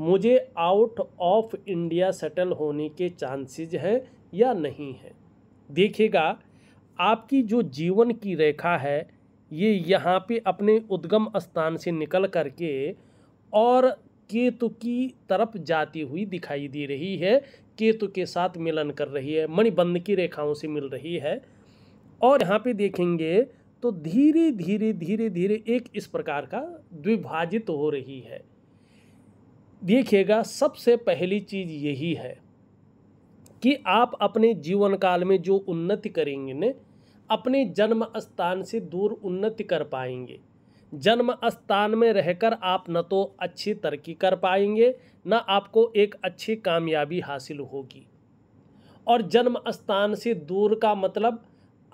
मुझे out of India settle होने के चांसेज हैं या नहीं है देखिएगा आपकी जो जीवन की रेखा है ये यहाँ पे अपने उद्गम स्थान से निकल करके और केतु की तरफ जाती हुई दिखाई दे रही है केतु के साथ मिलन कर रही है मणिबंध की रेखाओं से मिल रही है और यहाँ पे देखेंगे तो धीरे धीरे धीरे धीरे एक इस प्रकार का द्विभाजित हो रही है देखिएगा सबसे पहली चीज़ यही है कि आप अपने जीवन काल में जो उन्नति करेंगे न अपने जन्म स्थान से दूर उन्नति कर पाएंगे जन्म स्थान में रहकर आप न तो अच्छी तरक्की कर पाएंगे न आपको एक अच्छी कामयाबी हासिल होगी और जन्म स्थान से दूर का मतलब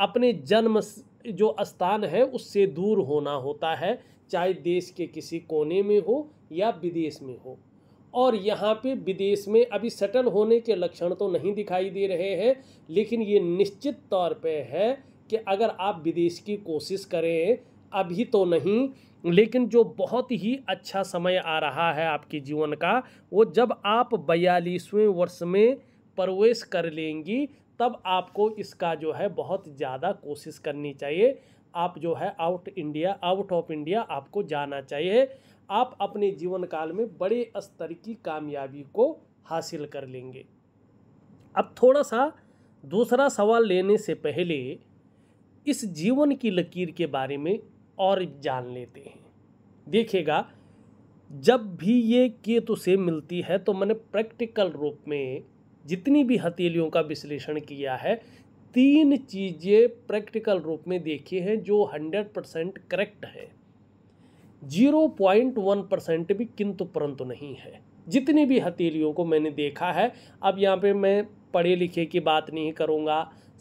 अपने जन्म जो स्थान है उससे दूर होना होता है चाहे देश के किसी कोने में हो या विदेश में हो और यहाँ पे विदेश में अभी सेटल होने के लक्षण तो नहीं दिखाई दे रहे हैं लेकिन ये निश्चित तौर पे है कि अगर आप विदेश की कोशिश करें अभी तो नहीं लेकिन जो बहुत ही अच्छा समय आ रहा है आपके जीवन का वो जब आप बयालीसवें वर्ष में प्रवेश कर लेंगी तब आपको इसका जो है बहुत ज़्यादा कोशिश करनी चाहिए आप जो है out India out of India आपको जाना चाहिए आप अपने जीवन काल में बड़े स्तर की कामयाबी को हासिल कर लेंगे अब थोड़ा सा दूसरा सवाल लेने से पहले इस जीवन की लकीर के बारे में और जान लेते हैं देखिएगा जब भी ये केतु से मिलती है तो मैंने प्रैक्टिकल रूप में जितनी भी हथेलियों का विश्लेषण किया है तीन चीज़ें प्रैक्टिकल रूप में देखी हैं जो हंड्रेड परसेंट करेक्ट है जीरो पॉइंट वन परसेंट भी किंतु परंतु नहीं है जितनी भी हथेलियों को मैंने देखा है अब यहाँ पे मैं पढ़े लिखे की बात नहीं करूँगा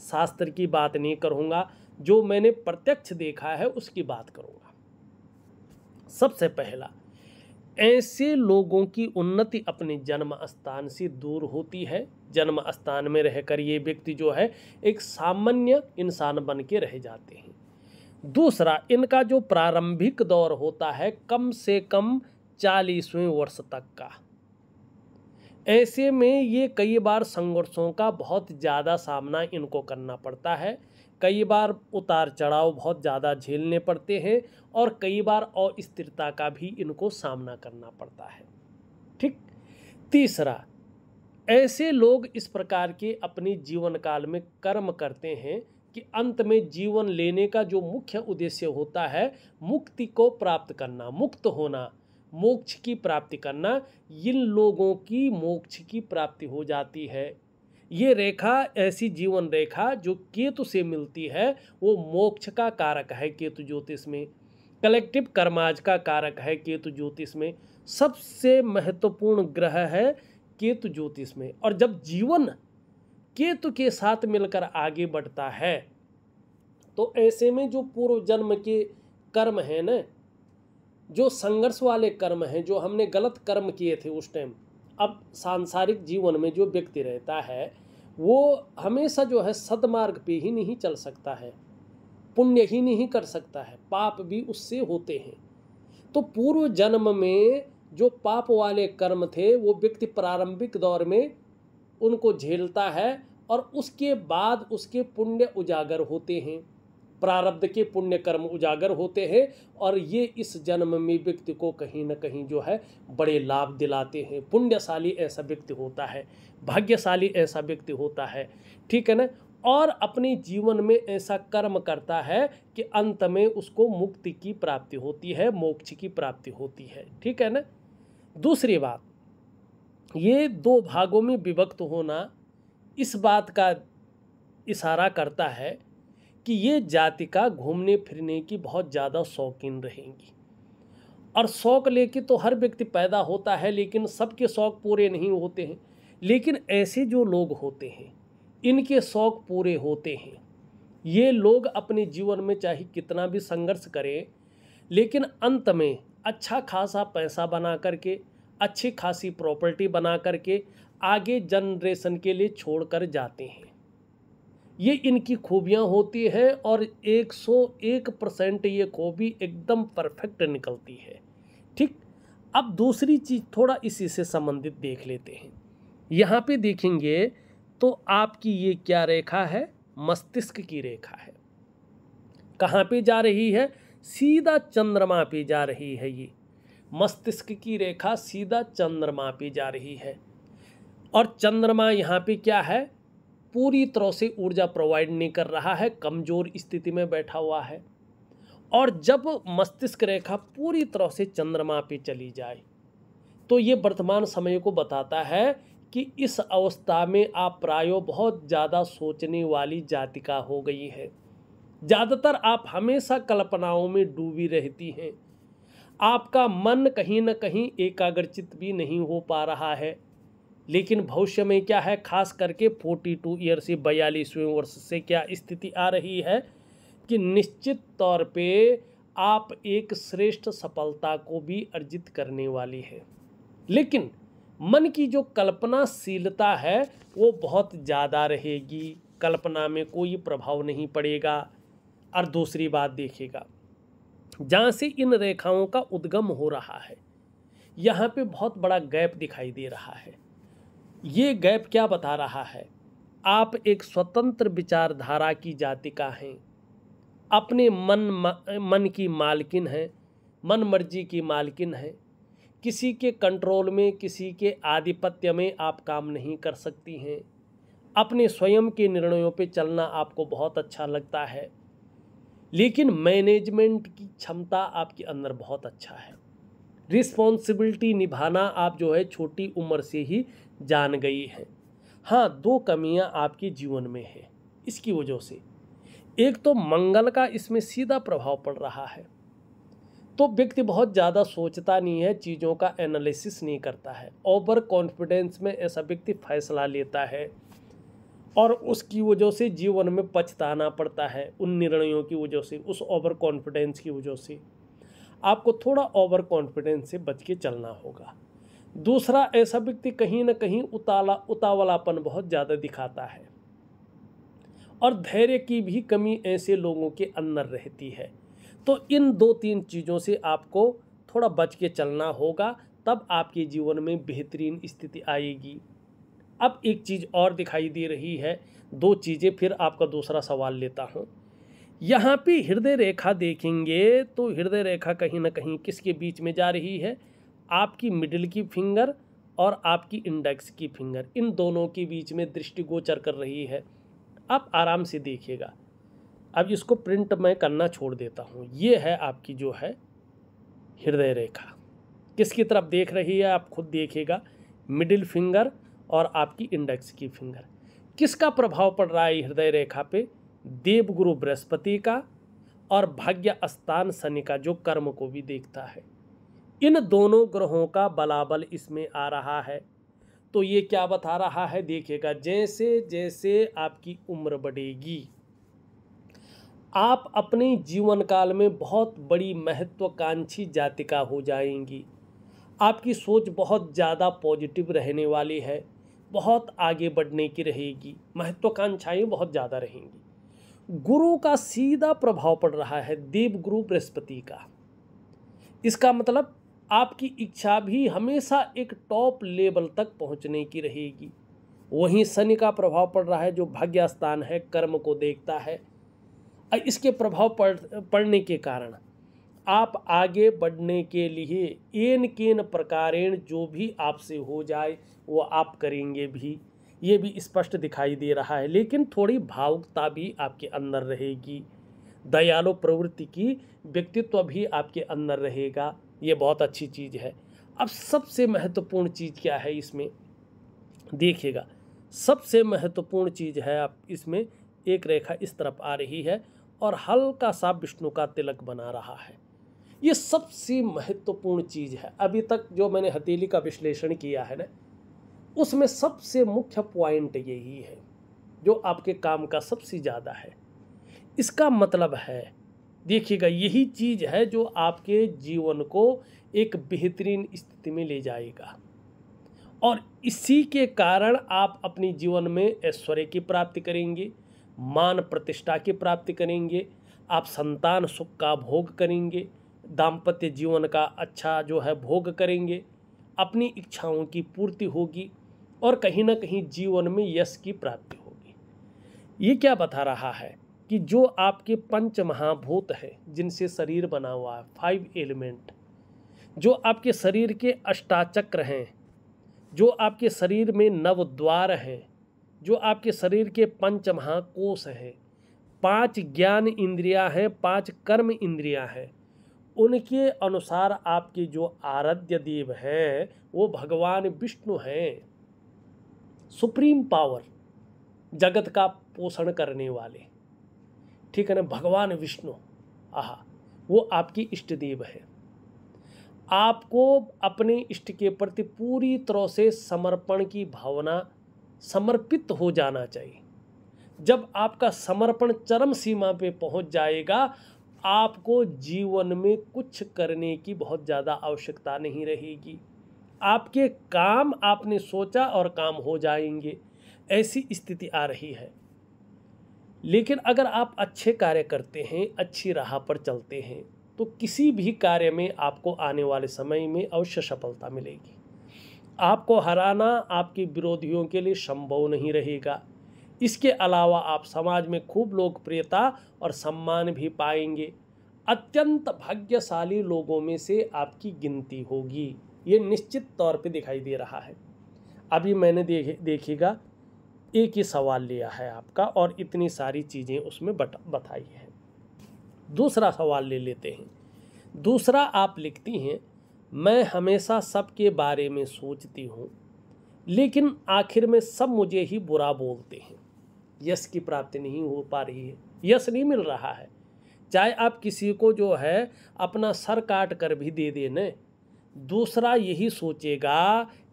शास्त्र की बात नहीं करूँगा जो मैंने प्रत्यक्ष देखा है उसकी बात करूँगा सबसे पहला ऐसे लोगों की उन्नति अपने जन्म स्थान से दूर होती है जन्म स्थान में रहकर ये व्यक्ति जो है एक सामान्य इंसान बन के रह जाते हैं दूसरा इनका जो प्रारंभिक दौर होता है कम से कम चालीसवें वर्ष तक का ऐसे में ये कई बार संघर्षों का बहुत ज़्यादा सामना इनको करना पड़ता है कई बार उतार चढ़ाव बहुत ज़्यादा झेलने पड़ते हैं और कई बार अस्थिरता का भी इनको सामना करना पड़ता है ठीक तीसरा ऐसे लोग इस प्रकार के अपने जीवन काल में कर्म करते हैं कि अंत में जीवन लेने का जो मुख्य उद्देश्य होता है मुक्ति को प्राप्त करना मुक्त होना मोक्ष की प्राप्ति करना इन लोगों की मोक्ष की प्राप्ति हो जाती है ये रेखा ऐसी जीवन रेखा जो केतु से मिलती है वो मोक्ष का कारक है केतु ज्योतिष में कलेक्टिव कर्माज का कारक है केतु ज्योतिष में सबसे महत्वपूर्ण ग्रह है केतु ज्योतिष में और जब जीवन केतु के साथ मिलकर आगे बढ़ता है तो ऐसे में जो पूर्व जन्म के कर्म हैं ना जो संघर्ष वाले कर्म हैं जो हमने गलत कर्म किए थे उस टाइम अब सांसारिक जीवन में जो व्यक्ति रहता है वो हमेशा जो है सदमार्ग पे ही नहीं चल सकता है पुण्य ही नहीं कर सकता है पाप भी उससे होते हैं तो पूर्व जन्म में जो पाप वाले कर्म थे वो व्यक्ति प्रारंभिक दौर में उनको झेलता है और उसके बाद उसके पुण्य उजागर होते हैं प्रारब्ध के पुण्य कर्म उजागर होते हैं और ये इस जन्म में व्यक्ति को कहीं ना कहीं जो है बड़े लाभ दिलाते हैं पुण्यशाली ऐसा व्यक्ति होता है भाग्यशाली ऐसा व्यक्ति होता है ठीक है ना और अपने जीवन में ऐसा कर्म करता है कि अंत में उसको मुक्ति की प्राप्ति होती है मोक्ष की प्राप्ति होती है ठीक है ना दूसरी बात ये दो भागों में विभक्त होना इस बात का इशारा करता है कि ये जातिका घूमने फिरने की बहुत ज़्यादा शौकीन रहेंगी और शौक लेके तो हर व्यक्ति पैदा होता है लेकिन सबके शौक पूरे नहीं होते हैं लेकिन ऐसे जो लोग होते हैं इनके शौक पूरे होते हैं ये लोग अपने जीवन में चाहे कितना भी संघर्ष करें लेकिन अंत में अच्छा खासा पैसा बना करके अच्छी खासी प्रॉपर्टी बना करके आगे जनरेशन के लिए छोड़कर जाते हैं ये इनकी खूबियाँ होती है और 101 परसेंट ये खूबी एकदम परफेक्ट निकलती है ठीक अब दूसरी चीज़ थोड़ा इसी से संबंधित देख लेते हैं यहाँ पे देखेंगे तो आपकी ये क्या रेखा है मस्तिष्क की रेखा है कहाँ पे जा रही है सीधा चंद्रमा पे जा रही है ये मस्तिष्क की रेखा सीधा चंद्रमा पे जा रही है और चंद्रमा यहाँ पे क्या है पूरी तरह से ऊर्जा प्रोवाइड नहीं कर रहा है कमज़ोर स्थिति में बैठा हुआ है और जब मस्तिष्क रेखा पूरी तरह से चंद्रमा पे चली जाए तो ये वर्तमान समय को बताता है कि इस अवस्था में आप प्रायो बहुत ज़्यादा सोचने वाली जातिका हो गई है ज़्यादातर आप हमेशा कल्पनाओं में डूबी रहती हैं आपका मन कहीं ना कहीं एकाग्रचित भी नहीं हो पा रहा है लेकिन भविष्य में क्या है खास करके फोर्टी टू ईयर से बयालीसवें वर्ष से क्या स्थिति आ रही है कि निश्चित तौर पे आप एक श्रेष्ठ सफलता को भी अर्जित करने वाली है लेकिन मन की जो कल्पनाशीलता है वो बहुत ज़्यादा रहेगी कल्पना में कोई प्रभाव नहीं पड़ेगा और दूसरी बात देखेगा जहाँ से इन रेखाओं का उद्गम हो रहा है यहाँ पे बहुत बड़ा गैप दिखाई दे रहा है ये गैप क्या बता रहा है आप एक स्वतंत्र विचारधारा की जातिका हैं अपने मन मन की मालकिन हैं मन मर्जी की मालकिन हैं किसी के कंट्रोल में किसी के आधिपत्य में आप काम नहीं कर सकती हैं अपने स्वयं के निर्णयों पे चलना आपको बहुत अच्छा लगता है लेकिन मैनेजमेंट की क्षमता आपके अंदर बहुत अच्छा है रिस्पॉन्सिबिलिटी निभाना आप जो है छोटी उम्र से ही जान गई हैं हाँ दो कमियाँ आपके जीवन में है इसकी वजह से एक तो मंगल का इसमें सीधा प्रभाव पड़ रहा है तो व्यक्ति बहुत ज़्यादा सोचता नहीं है चीज़ों का एनालिसिस नहीं करता है ओवर कॉन्फिडेंस में ऐसा व्यक्ति फैसला लेता है और उसकी वजह से जीवन में पछताना पड़ता है उन निर्णयों की वजह से उस ओवर कॉन्फिडेंस की वजह से आपको थोड़ा ओवर कॉन्फिडेंस से बच के चलना होगा दूसरा ऐसा व्यक्ति कहीं ना कहीं उताला उतावलापन बहुत ज़्यादा दिखाता है और धैर्य की भी कमी ऐसे लोगों के अंदर रहती है तो इन दो तीन चीज़ों से आपको थोड़ा बच के चलना होगा तब आपके जीवन में बेहतरीन स्थिति आएगी अब एक चीज़ और दिखाई दे रही है दो चीज़ें फिर आपका दूसरा सवाल लेता हूँ यहाँ पे हृदय रेखा देखेंगे तो हृदय रेखा कहीं ना कहीं किसके बीच में जा रही है आपकी मिडिल की फिंगर और आपकी इंडेक्स की फिंगर इन दोनों के बीच में दृष्टिगोचर कर रही है आप आराम से देखिएगा अब इसको प्रिंट मैं करना छोड़ देता हूँ ये है आपकी जो है हृदय रेखा किसकी तरफ देख रही है आप खुद देखिएगा मिडिल फिंगर और आपकी इंडेक्स की फिंगर किसका प्रभाव पड़ रहा है हृदय रेखा पे देवगुरु बृहस्पति का और भाग्य स्थान शनि का जो कर्म को भी देखता है इन दोनों ग्रहों का बलाबल इसमें आ रहा है तो ये क्या बता रहा है देखिएगा जैसे जैसे आपकी उम्र बढ़ेगी आप अपने जीवन काल में बहुत बड़ी महत्वाकांक्षी जातिका हो जाएंगी आपकी सोच बहुत ज़्यादा पॉजिटिव रहने वाली है बहुत आगे बढ़ने की रहेगी महत्वाकांक्षाएँ बहुत ज़्यादा रहेंगी गुरु का सीधा प्रभाव पड़ रहा है देव गुरु बृहस्पति का इसका मतलब आपकी इच्छा भी हमेशा एक टॉप लेवल तक पहुंचने की रहेगी वहीं शनि का प्रभाव पड़ रहा है जो भाग्य स्थान है कर्म को देखता है इसके प्रभाव पड़ पड़ने के कारण आप आगे बढ़ने के लिए एन केन प्रकारेण जो भी आपसे हो जाए वो आप करेंगे भी ये भी स्पष्ट दिखाई दे रहा है लेकिन थोड़ी भावुकता भी आपके अंदर रहेगी दयालु प्रवृत्ति की व्यक्तित्व भी आपके अंदर रहेगा ये बहुत अच्छी चीज़ है अब सबसे महत्वपूर्ण चीज़ क्या है इसमें देखिएगा सबसे महत्वपूर्ण चीज़ है आप इसमें एक रेखा इस तरफ आ रही है और हल्का सा विष्णु का तिलक बना रहा है ये सबसे महत्वपूर्ण चीज़ है अभी तक जो मैंने हथेली का विश्लेषण किया है ना उसमें सबसे मुख्य पॉइंट यही है जो आपके काम का सबसे ज़्यादा है इसका मतलब है देखिएगा यही चीज़ है जो आपके जीवन को एक बेहतरीन स्थिति में ले जाएगा और इसी के कारण आप अपने जीवन में ऐश्वर्य की प्राप्ति करेंगे मान प्रतिष्ठा की प्राप्ति करेंगे आप संतान सुख का भोग करेंगे दाम्पत्य जीवन का अच्छा जो है भोग करेंगे अपनी इच्छाओं की पूर्ति होगी और कहीं ना कहीं जीवन में यश की प्राप्ति होगी ये क्या बता रहा है कि जो आपके पंच महाभूत हैं जिनसे शरीर बना हुआ है फाइव एलिमेंट जो आपके शरीर के अष्टाचक्र हैं जो आपके शरीर में नव द्वार हैं जो आपके शरीर के पंच महाकोश हैं पांच ज्ञान इंद्रियां हैं पांच कर्म इंद्रियां हैं उनके अनुसार आपके जो आराध्य देव हैं वो भगवान विष्णु हैं सुप्रीम पावर जगत का पोषण करने वाले ठीक है ना भगवान विष्णु आहा वो आपकी इष्ट देव है आपको अपने इष्ट के प्रति पूरी तरह से समर्पण की भावना समर्पित हो जाना चाहिए जब आपका समर्पण चरम सीमा पे पहुंच जाएगा आपको जीवन में कुछ करने की बहुत ज़्यादा आवश्यकता नहीं रहेगी आपके काम आपने सोचा और काम हो जाएंगे ऐसी स्थिति आ रही है लेकिन अगर आप अच्छे कार्य करते हैं अच्छी राह पर चलते हैं तो किसी भी कार्य में आपको आने वाले समय में अवश्य सफलता मिलेगी आपको हराना आपके विरोधियों के लिए संभव नहीं रहेगा इसके अलावा आप समाज में खूब लोकप्रियता और सम्मान भी पाएंगे अत्यंत भाग्यशाली लोगों में से आपकी गिनती होगी ये निश्चित तौर पे दिखाई दे रहा है अभी मैंने देखे देखिएगा एक ही सवाल लिया है आपका और इतनी सारी चीज़ें उसमें बट बताई हैं दूसरा सवाल ले लेते हैं दूसरा आप लिखती हैं मैं हमेशा सबके बारे में सोचती हूँ लेकिन आखिर में सब मुझे ही बुरा बोलते हैं यश की प्राप्ति नहीं हो पा रही है यश नहीं मिल रहा है चाहे आप किसी को जो है अपना सर काट कर भी दे देने दूसरा यही सोचेगा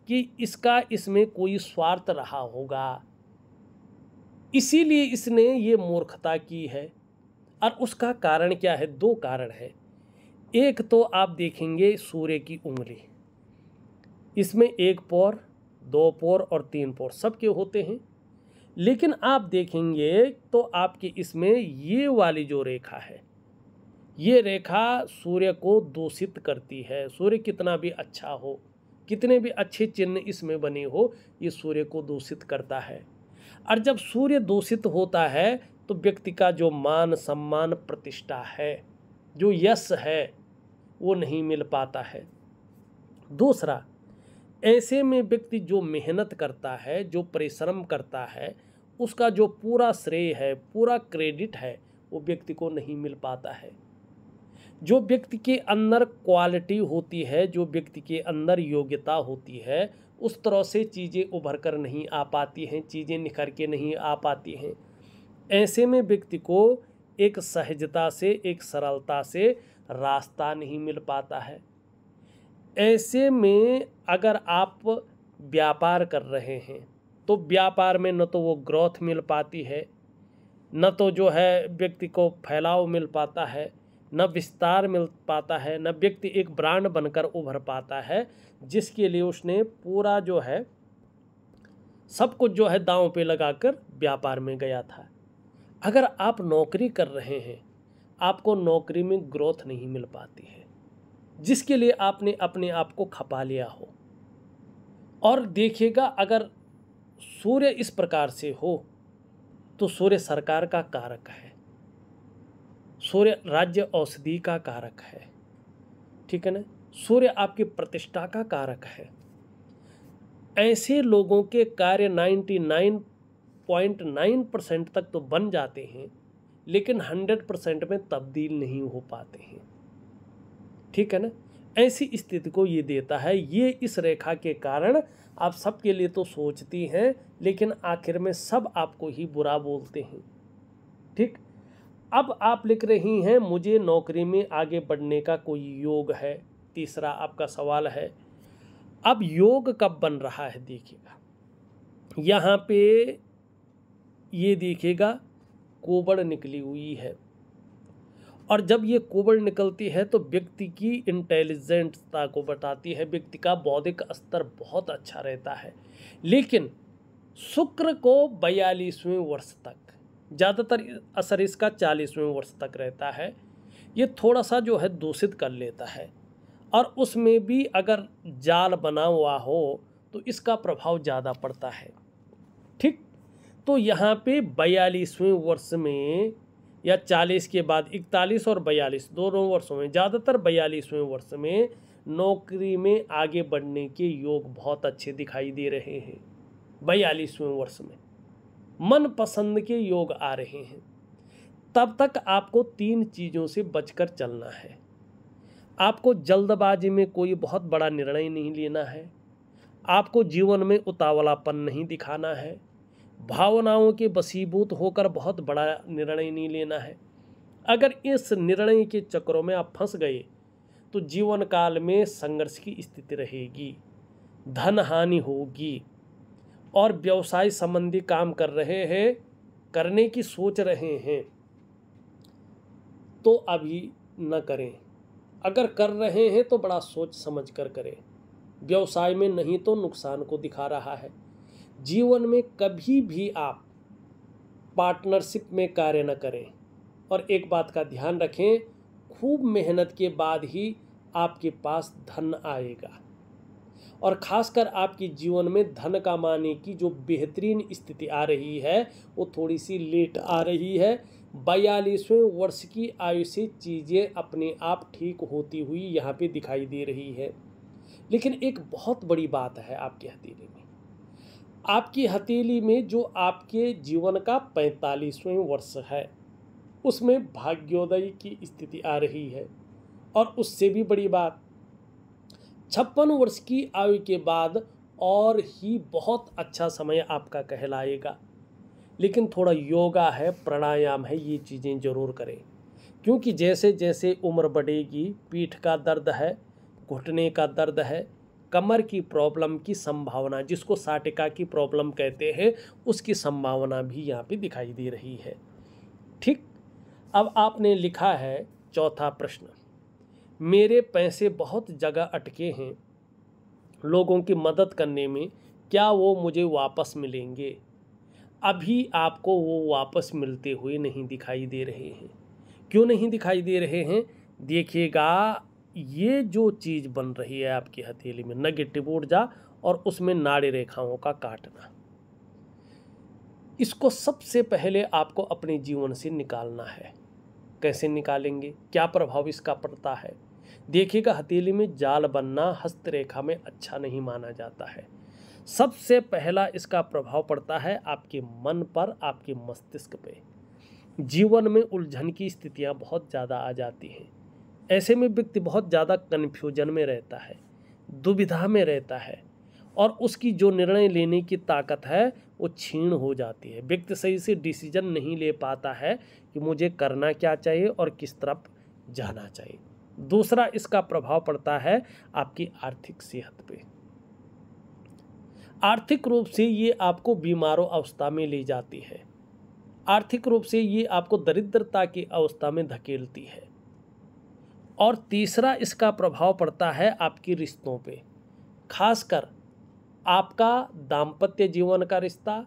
कि इसका इसमें कोई स्वार्थ रहा होगा इसीलिए इसने ये मूर्खता की है और उसका कारण क्या है दो कारण है एक तो आप देखेंगे सूर्य की उंगली इसमें एक पौर दो पौर और तीन पौर सबके होते हैं लेकिन आप देखेंगे तो आपके इसमें ये वाली जो रेखा है ये रेखा सूर्य को दूषित करती है सूर्य कितना भी अच्छा हो कितने भी अच्छे चिन्ह इसमें बने हो ये सूर्य को दूषित करता है और जब सूर्य दूषित होता है तो व्यक्ति का जो मान सम्मान प्रतिष्ठा है जो यश है वो नहीं मिल पाता है दूसरा ऐसे में व्यक्ति जो मेहनत करता है जो परिश्रम करता है उसका जो पूरा श्रेय है पूरा क्रेडिट है वो व्यक्ति को नहीं मिल पाता है जो व्यक्ति के अंदर क्वालिटी होती है जो व्यक्ति के अंदर योग्यता होती है उस तरह से चीज़ें उभर कर नहीं आ पाती हैं चीज़ें निखर के नहीं आ पाती हैं ऐसे में व्यक्ति को एक सहजता से एक सरलता से रास्ता नहीं मिल पाता है ऐसे में अगर आप व्यापार कर रहे हैं तो व्यापार में न तो वो ग्रोथ मिल पाती है न तो जो है व्यक्ति को फैलाव मिल पाता है न विस्तार मिल पाता है न व्यक्ति एक ब्रांड बनकर उभर पाता है जिसके लिए उसने पूरा जो है सब कुछ जो है दांव पे लगाकर व्यापार में गया था अगर आप नौकरी कर रहे हैं आपको नौकरी में ग्रोथ नहीं मिल पाती है जिसके लिए आपने अपने आप को खपा लिया हो और देखिएगा अगर सूर्य इस प्रकार से हो तो सूर्य सरकार का कारक है सूर्य राज्य औषधि का कारक है ठीक है ना सूर्य आपकी प्रतिष्ठा का कारक है ऐसे लोगों के कार्य 99.9 परसेंट तक तो बन जाते हैं लेकिन 100 परसेंट में तब्दील नहीं हो पाते हैं ठीक है ना ऐसी स्थिति को ये देता है ये इस रेखा के कारण आप सबके लिए तो सोचती हैं लेकिन आखिर में सब आपको ही बुरा बोलते हैं ठीक अब आप लिख रही हैं मुझे नौकरी में आगे बढ़ने का कोई योग है तीसरा आपका सवाल है अब योग कब बन रहा है देखिएगा यहाँ पे ये देखिएगा कोबड़ निकली हुई है और जब ये कोबड़ निकलती है तो व्यक्ति की इंटेलिजेंटता को बताती है व्यक्ति का बौद्धिक स्तर बहुत अच्छा रहता है लेकिन शुक्र को बयालीसवें वर्ष तक ज़्यादातर असर इसका चालीसवें वर्ष तक रहता है ये थोड़ा सा जो है दूषित कर लेता है और उसमें भी अगर जाल बना हुआ हो तो इसका प्रभाव ज़्यादा पड़ता है ठीक तो यहाँ पे बयालीसवें वर्ष में या चालीस के बाद इकतालीस और बयालीस दोनों वर्षों में ज़्यादातर बयालीसवें वर्ष में नौकरी में आगे बढ़ने के योग बहुत अच्छे दिखाई दे रहे हैं बयालीसवें वर्ष में मनपसंद के योग आ रहे हैं तब तक आपको तीन चीज़ों से बचकर चलना है आपको जल्दबाजी में कोई बहुत बड़ा निर्णय नहीं लेना है आपको जीवन में उतावलापन नहीं दिखाना है भावनाओं के बसीबूत होकर बहुत बड़ा निर्णय नहीं लेना है अगर इस निर्णय के चक्रों में आप फंस गए तो जीवन काल में संघर्ष की स्थिति रहेगी धन हानि होगी और व्यवसाय संबंधी काम कर रहे हैं करने की सोच रहे हैं तो अभी न करें अगर कर रहे हैं तो बड़ा सोच समझ कर करें व्यवसाय में नहीं तो नुकसान को दिखा रहा है जीवन में कभी भी आप पार्टनरशिप में कार्य न करें और एक बात का ध्यान रखें खूब मेहनत के बाद ही आपके पास धन आएगा और ख़ासकर आपके जीवन में धन कमाने की जो बेहतरीन स्थिति आ रही है वो थोड़ी सी लेट आ रही है बयालीसवें वर्ष की आयु से चीज़ें अपने आप ठीक होती हुई यहाँ पे दिखाई दे रही है लेकिन एक बहुत बड़ी बात है आपकी हथेली में आपकी हथेली में जो आपके जीवन का पैंतालीसवें वर्ष है उसमें भाग्योदय की स्थिति आ रही है और उससे भी बड़ी बात छप्पन वर्ष की आयु के बाद और ही बहुत अच्छा समय आपका कहलाएगा लेकिन थोड़ा योगा है प्राणायाम है ये चीज़ें ज़रूर करें क्योंकि जैसे जैसे उम्र बढ़ेगी पीठ का दर्द है घुटने का दर्द है कमर की प्रॉब्लम की संभावना जिसको साटिका की प्रॉब्लम कहते हैं उसकी संभावना भी यहाँ पे दिखाई दे रही है ठीक अब आपने लिखा है चौथा प्रश्न मेरे पैसे बहुत जगह अटके हैं लोगों की मदद करने में क्या वो मुझे वापस मिलेंगे अभी आपको वो वापस मिलते हुए नहीं दिखाई दे रहे हैं क्यों नहीं दिखाई दे रहे हैं देखिएगा ये जो चीज़ बन रही है आपकी हथेली में नेगेटिव ऊर्जा और उसमें नाड़ी रेखाओं का काटना इसको सबसे पहले आपको अपने जीवन से निकालना है कैसे निकालेंगे क्या प्रभाव इसका पड़ता है देखिएगा हथेली में जाल बनना हस्तरेखा में अच्छा नहीं माना जाता है सबसे पहला इसका प्रभाव पड़ता है आपके मन पर आपके मस्तिष्क पे जीवन में उलझन की स्थितियाँ बहुत ज़्यादा आ जाती हैं ऐसे में व्यक्ति बहुत ज़्यादा कन्फ्यूजन में रहता है दुविधा में रहता है और उसकी जो निर्णय लेने की ताकत है वो छीण हो जाती है व्यक्ति सही से डिसीजन नहीं ले पाता है कि मुझे करना क्या चाहिए और किस तरफ जाना चाहिए दूसरा इसका प्रभाव पड़ता है आपकी आर्थिक सेहत पे आर्थिक रूप से ये आपको बीमारों अवस्था में ले जाती है आर्थिक रूप से ये आपको दरिद्रता की अवस्था में धकेलती है और तीसरा इसका प्रभाव पड़ता है आपकी रिश्तों पे खासकर आपका दाम्पत्य जीवन का रिश्ता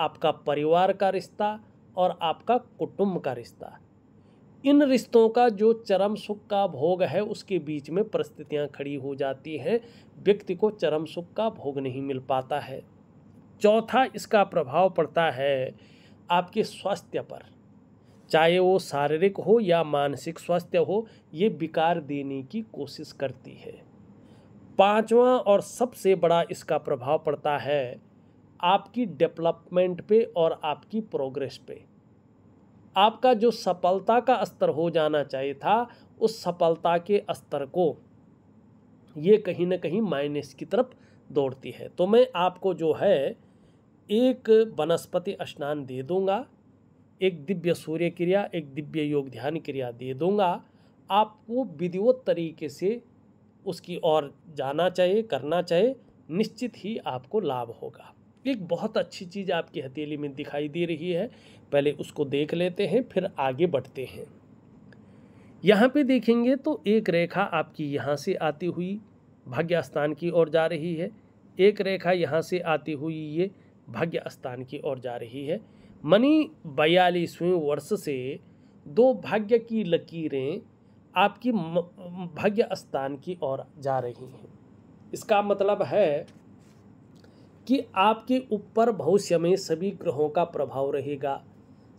आपका परिवार का रिश्ता और आपका कुटुंब का रिश्ता इन रिश्तों का जो चरम सुख का भोग है उसके बीच में परिस्थितियाँ खड़ी हो जाती हैं व्यक्ति को चरम सुख का भोग नहीं मिल पाता है चौथा इसका प्रभाव पड़ता है आपके स्वास्थ्य पर चाहे वो शारीरिक हो या मानसिक स्वास्थ्य हो ये विकार देने की कोशिश करती है पांचवा और सबसे बड़ा इसका प्रभाव पड़ता है आपकी डेवलपमेंट पे और आपकी प्रोग्रेस पे आपका जो सफलता का स्तर हो जाना चाहिए था उस सफलता के स्तर को ये कहीं ना कहीं माइनस की तरफ दौड़ती है तो मैं आपको जो है एक वनस्पति स्नान दे दूंगा एक दिव्य सूर्य क्रिया एक दिव्य योग ध्यान क्रिया दे दूंगा आपको विधिवत तरीके से उसकी ओर जाना चाहिए करना चाहिए निश्चित ही आपको लाभ होगा एक बहुत अच्छी चीज़ आपकी हथेली में दिखाई दे रही है पहले उसको देख लेते हैं फिर आगे बढ़ते हैं यहाँ पे देखेंगे तो एक रेखा आपकी यहाँ से आती हुई भाग्य स्थान की ओर जा रही है एक रेखा यहाँ से आती हुई ये भाग्य स्थान की ओर जा रही है मनी बयालीसवें वर्ष से दो भाग्य की लकीरें आपकी भाग्य स्थान की ओर जा रही हैं इसका मतलब है कि आपके ऊपर भविष्य में सभी ग्रहों का प्रभाव रहेगा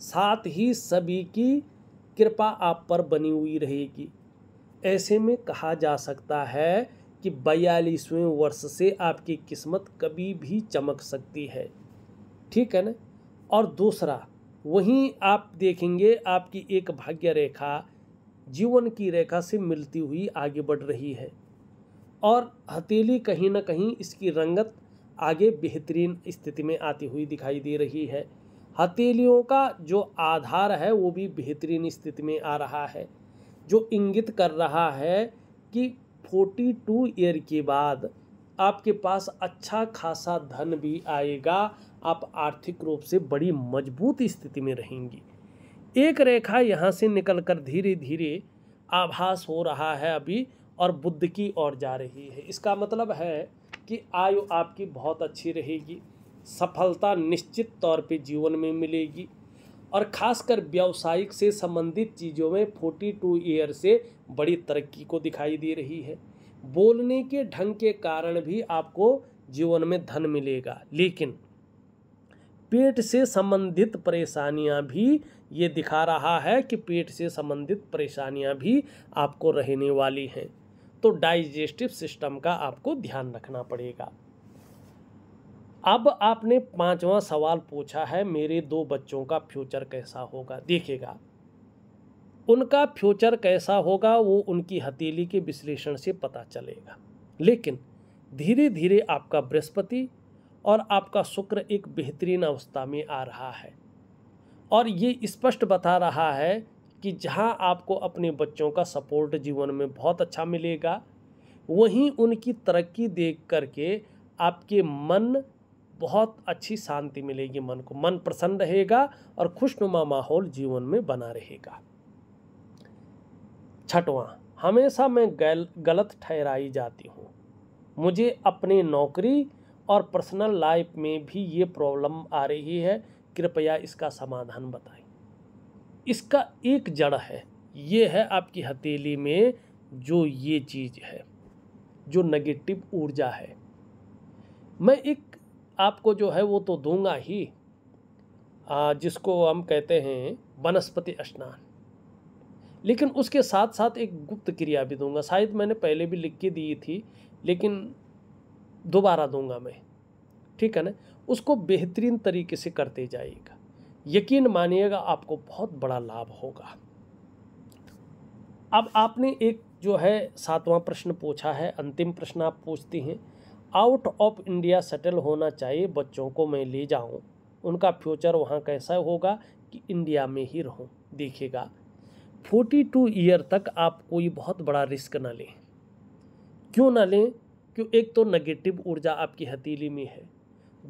साथ ही सभी की कृपा आप पर बनी हुई रहेगी ऐसे में कहा जा सकता है कि बयालीसवें वर्ष से आपकी किस्मत कभी भी चमक सकती है ठीक है ना और दूसरा वहीं आप देखेंगे आपकी एक भाग्य रेखा जीवन की रेखा से मिलती हुई आगे बढ़ रही है और हथेली कहीं ना कहीं इसकी रंगत आगे बेहतरीन स्थिति में आती हुई दिखाई दे रही है हथेलियों का जो आधार है वो भी बेहतरीन स्थिति में आ रहा है जो इंगित कर रहा है कि 42 ईयर के बाद आपके पास अच्छा खासा धन भी आएगा आप आर्थिक रूप से बड़ी मजबूत स्थिति में रहेंगी एक रेखा यहाँ से निकलकर धीरे धीरे आभास हो रहा है अभी और बुद्ध की ओर जा रही है इसका मतलब है कि आयु आपकी बहुत अच्छी रहेगी सफलता निश्चित तौर पे जीवन में मिलेगी और खासकर व्यावसायिक से संबंधित चीज़ों में फोर्टी टू ईयर से बड़ी तरक्की को दिखाई दे रही है बोलने के ढंग के कारण भी आपको जीवन में धन मिलेगा लेकिन पेट से संबंधित परेशानियां भी ये दिखा रहा है कि पेट से संबंधित परेशानियां भी आपको रहने वाली हैं तो डाइजेस्टिव सिस्टम का आपको ध्यान रखना पड़ेगा अब आपने पांचवा सवाल पूछा है मेरे दो बच्चों का फ्यूचर कैसा होगा देखिएगा उनका फ्यूचर कैसा होगा वो उनकी हथेली के विश्लेषण से पता चलेगा लेकिन धीरे धीरे आपका बृहस्पति और आपका शुक्र एक बेहतरीन अवस्था में आ रहा है और ये स्पष्ट बता रहा है कि जहाँ आपको अपने बच्चों का सपोर्ट जीवन में बहुत अच्छा मिलेगा वहीं उनकी तरक्की देख करके आपके मन बहुत अच्छी शांति मिलेगी मन को मन प्रसन्न रहेगा और खुशनुमा माहौल जीवन में बना रहेगा छठवां हमेशा मैं गल, गलत ठहराई जाती हूँ मुझे अपनी नौकरी और पर्सनल लाइफ में भी ये प्रॉब्लम आ रही है कृपया इसका समाधान बताएं इसका एक जड़ है ये है आपकी हथेली में जो ये चीज़ है जो नेगेटिव ऊर्जा है मैं एक आपको जो है वो तो दूंगा ही आ, जिसको हम कहते हैं वनस्पति स्नान लेकिन उसके साथ साथ एक गुप्त क्रिया भी दूंगा शायद मैंने पहले भी लिख के दी थी लेकिन दोबारा दूंगा मैं ठीक है ना उसको बेहतरीन तरीके से करते जाएगा यकीन मानिएगा आपको बहुत बड़ा लाभ होगा अब आपने एक जो है सातवां प्रश्न पूछा है अंतिम प्रश्न आप पूछती हैं आउट ऑफ इंडिया सेटल होना चाहिए बच्चों को मैं ले जाऊं उनका फ्यूचर वहाँ कैसा होगा कि इंडिया में ही रहूं देखिएगा फोर्टी टू ईयर तक आप कोई बहुत बड़ा रिस्क ना लें क्यों ना लें क्यों एक तो नेगेटिव ऊर्जा आपकी हथेली में है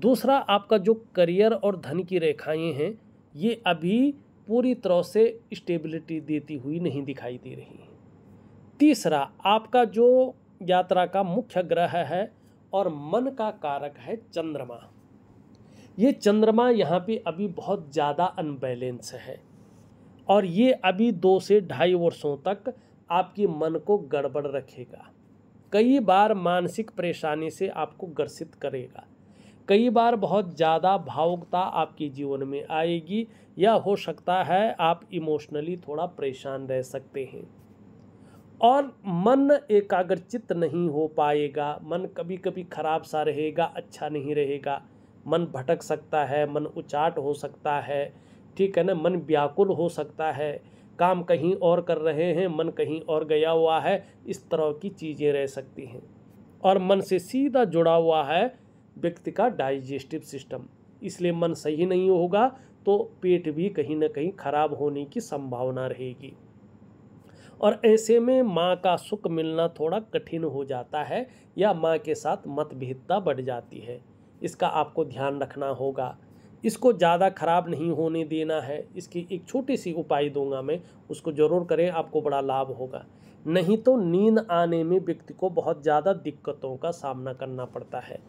दूसरा आपका जो करियर और धन की रेखाएं हैं ये अभी पूरी तरह से स्टेबिलिटी देती हुई नहीं दिखाई दे रही तीसरा आपका जो यात्रा का मुख्य ग्रह है और मन का कारक है चंद्रमा ये चंद्रमा यहाँ पे अभी बहुत ज़्यादा अनबैलेंस है और ये अभी दो से ढाई वर्षों तक आपकी मन को गड़बड़ रखेगा कई बार मानसिक परेशानी से आपको ग्रसित करेगा कई बार बहुत ज़्यादा भावुकता आपके जीवन में आएगी या हो सकता है आप इमोशनली थोड़ा परेशान रह सकते हैं और मन एकाग्रचित नहीं हो पाएगा मन कभी कभी खराब सा रहेगा अच्छा नहीं रहेगा मन भटक सकता है मन उचाट हो सकता है ठीक है ना मन व्याकुल हो सकता है काम कहीं और कर रहे हैं मन कहीं और गया हुआ है इस तरह की चीज़ें रह सकती हैं और मन से सीधा जुड़ा हुआ है व्यक्ति का डाइजेस्टिव सिस्टम इसलिए मन सही नहीं होगा तो पेट भी कहीं ना कहीं खराब होने की संभावना रहेगी और ऐसे में माँ का सुख मिलना थोड़ा कठिन हो जाता है या माँ के साथ मतभेदता बढ़ जाती है इसका आपको ध्यान रखना होगा इसको ज़्यादा खराब नहीं होने देना है इसकी एक छोटी सी उपाय दूंगा मैं उसको ज़रूर करें आपको बड़ा लाभ होगा नहीं तो नींद आने में व्यक्ति को बहुत ज़्यादा दिक्कतों का सामना करना पड़ता है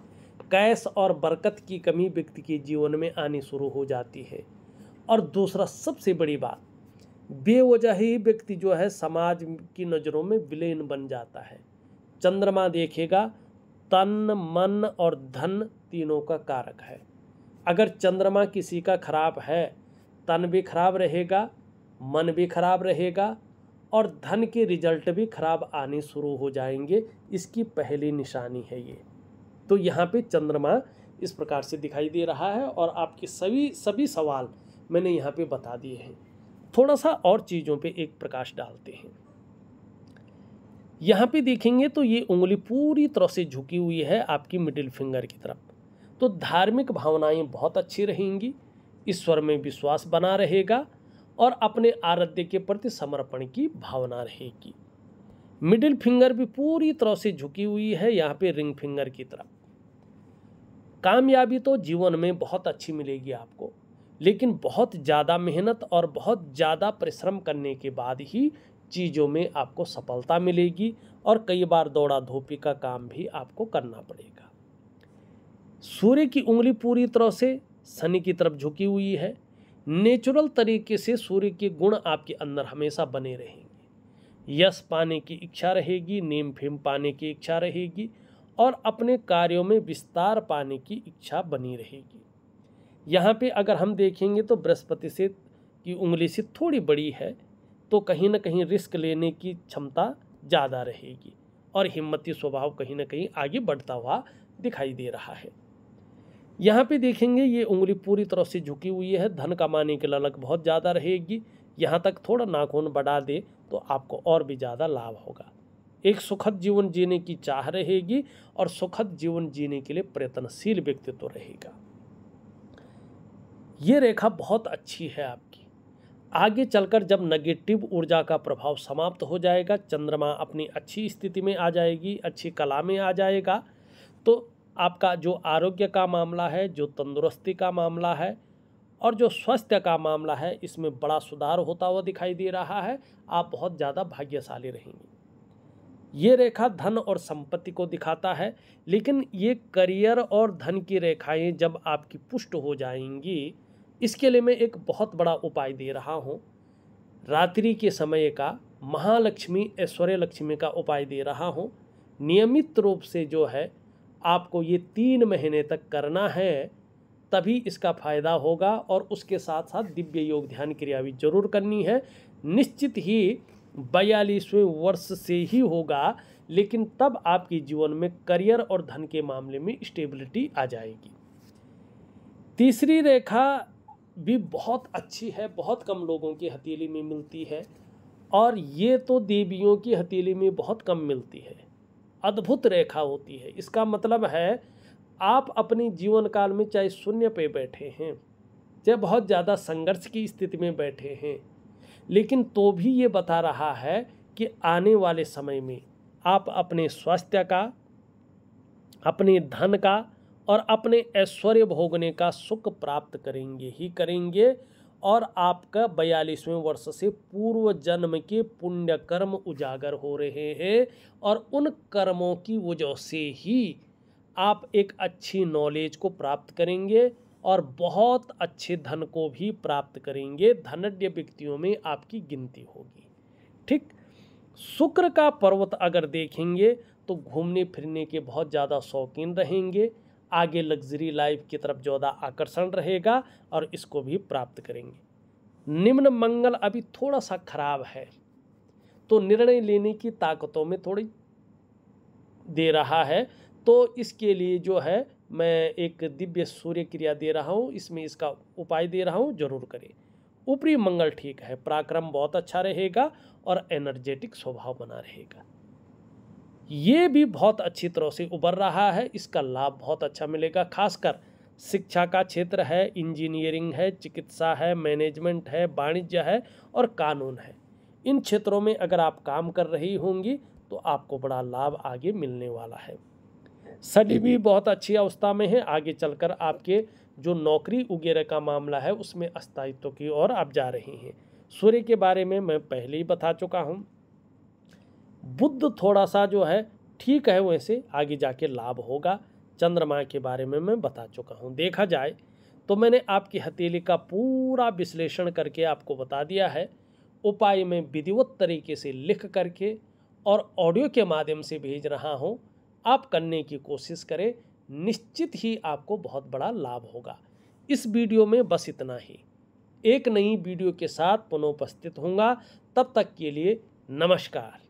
कैश और बरकत की कमी व्यक्ति के जीवन में आनी शुरू हो जाती है और दूसरा सबसे बड़ी बात बेवजह ही व्यक्ति जो है समाज की नज़रों में विलेन बन जाता है चंद्रमा देखेगा तन मन और धन तीनों का कारक है अगर चंद्रमा किसी का खराब है तन भी खराब रहेगा मन भी खराब रहेगा और धन के रिजल्ट भी खराब आने शुरू हो जाएंगे इसकी पहली निशानी है ये तो यहाँ पे चंद्रमा इस प्रकार से दिखाई दे रहा है और आपके सभी सभी सवाल मैंने यहाँ पे बता दिए हैं थोड़ा सा और चीज़ों पे एक प्रकाश डालते हैं यहाँ पे देखेंगे तो ये उंगली पूरी तरह से झुकी हुई है आपकी मिडिल फिंगर की तरफ तो धार्मिक भावनाएं बहुत अच्छी रहेंगी ईश्वर में विश्वास बना रहेगा और अपने आराध्य के प्रति समर्पण की भावना रहेगी मिडिल फिंगर भी पूरी तरह से झुकी हुई है यहाँ पे रिंग फिंगर की तरफ कामयाबी तो जीवन में बहुत अच्छी मिलेगी आपको लेकिन बहुत ज़्यादा मेहनत और बहुत ज़्यादा परिश्रम करने के बाद ही चीज़ों में आपको सफलता मिलेगी और कई बार दौड़ा धोपी का काम भी आपको करना पड़ेगा सूर्य की उंगली पूरी तरह से शनि की तरफ झुकी हुई है नेचुरल तरीके से सूर्य के गुण आपके अंदर हमेशा बने रहेंगे यश पाने की इच्छा रहेगी नेम फेम पाने की इच्छा रहेगी और अपने कार्यों में विस्तार पाने की इच्छा बनी रहेगी यहाँ पे अगर हम देखेंगे तो बृहस्पति से की उंगली से थोड़ी बड़ी है तो कहीं ना कहीं रिस्क लेने की क्षमता ज़्यादा रहेगी और हिम्मती स्वभाव कहीं ना कहीं आगे बढ़ता हुआ दिखाई दे रहा है यहाँ पे देखेंगे ये उंगली पूरी तरह से झुकी हुई है धन कमाने की ललक बहुत ज़्यादा रहेगी यहाँ तक थोड़ा नाखून बढ़ा दे तो आपको और भी ज़्यादा लाभ होगा एक सुखद जीवन जीने की चाह रहेगी और सुखद जीवन जीने के लिए प्रयत्नशील व्यक्तित्व तो रहेगा ये रेखा बहुत अच्छी है आपकी आगे चलकर जब नेगेटिव ऊर्जा का प्रभाव समाप्त हो जाएगा चंद्रमा अपनी अच्छी स्थिति में आ जाएगी अच्छी कला में आ जाएगा तो आपका जो आरोग्य का मामला है जो तंदुरुस्ती का मामला है और जो स्वास्थ्य का मामला है इसमें बड़ा सुधार होता हुआ दिखाई दे रहा है आप बहुत ज़्यादा भाग्यशाली रहेंगे ये रेखा धन और संपत्ति को दिखाता है लेकिन ये करियर और धन की रेखाएं जब आपकी पुष्ट हो जाएंगी इसके लिए मैं एक बहुत बड़ा उपाय दे रहा हूँ रात्रि के समय का महालक्ष्मी ऐश्वर्य लक्ष्मी का उपाय दे रहा हूँ नियमित रूप से जो है आपको ये तीन महीने तक करना है तभी इसका फ़ायदा होगा और उसके साथ साथ दिव्य योग ध्यान क्रिया भी जरूर करनी है निश्चित ही बयालीसवें वर्ष से ही होगा लेकिन तब आपके जीवन में करियर और धन के मामले में स्टेबिलिटी आ जाएगी तीसरी रेखा भी बहुत अच्छी है बहुत कम लोगों की हथेली में मिलती है और ये तो देवियों की हथेली में बहुत कम मिलती है अद्भुत रेखा होती है इसका मतलब है आप अपने जीवन काल में चाहे शून्य पे बैठे हैं चाहे बहुत ज़्यादा संघर्ष की स्थिति में बैठे हैं लेकिन तो भी ये बता रहा है कि आने वाले समय में आप अपने स्वास्थ्य का अपने धन का और अपने ऐश्वर्य भोगने का सुख प्राप्त करेंगे ही करेंगे और आपका बयालीसवें वर्ष से पूर्व जन्म के पुण्य कर्म उजागर हो रहे हैं और उन कर्मों की वजह से ही आप एक अच्छी नॉलेज को प्राप्त करेंगे और बहुत अच्छे धन को भी प्राप्त करेंगे धनड्य व्यक्तियों में आपकी गिनती होगी ठीक शुक्र का पर्वत अगर देखेंगे तो घूमने फिरने के बहुत ज़्यादा शौकीन रहेंगे आगे लग्जरी लाइफ की तरफ ज़्यादा आकर्षण रहेगा और इसको भी प्राप्त करेंगे निम्न मंगल अभी थोड़ा सा खराब है तो निर्णय लेने की ताकतों में थोड़ी दे रहा है तो इसके लिए जो है मैं एक दिव्य सूर्य क्रिया दे रहा हूँ इसमें इसका उपाय दे रहा हूँ जरूर करें ऊपरी मंगल ठीक है पराक्रम बहुत अच्छा रहेगा और एनर्जेटिक स्वभाव बना रहेगा ये भी बहुत अच्छी तरह से उभर रहा है इसका लाभ बहुत अच्छा मिलेगा खासकर शिक्षा का क्षेत्र है इंजीनियरिंग है चिकित्सा है मैनेजमेंट है वाणिज्य है और कानून है इन क्षेत्रों में अगर आप काम कर रही होंगी तो आपको बड़ा लाभ आगे मिलने वाला है स्टडी भी बहुत अच्छी अवस्था में है आगे चलकर आपके जो नौकरी वगैरह का मामला है उसमें अस्थायित्व की ओर आप जा रहे हैं सूर्य के बारे में मैं पहले ही बता चुका हूँ बुद्ध थोड़ा सा जो है ठीक है वैसे आगे जाके लाभ होगा चंद्रमा के बारे में मैं बता चुका हूँ देखा जाए तो मैंने आपकी हथेली का पूरा विश्लेषण करके आपको बता दिया है उपाय में विधिवत तरीके से लिख करके और ऑडियो के माध्यम से भेज रहा हूँ आप करने की कोशिश करें निश्चित ही आपको बहुत बड़ा लाभ होगा इस वीडियो में बस इतना ही एक नई वीडियो के साथ पुनः उपस्थित होंगे तब तक के लिए नमस्कार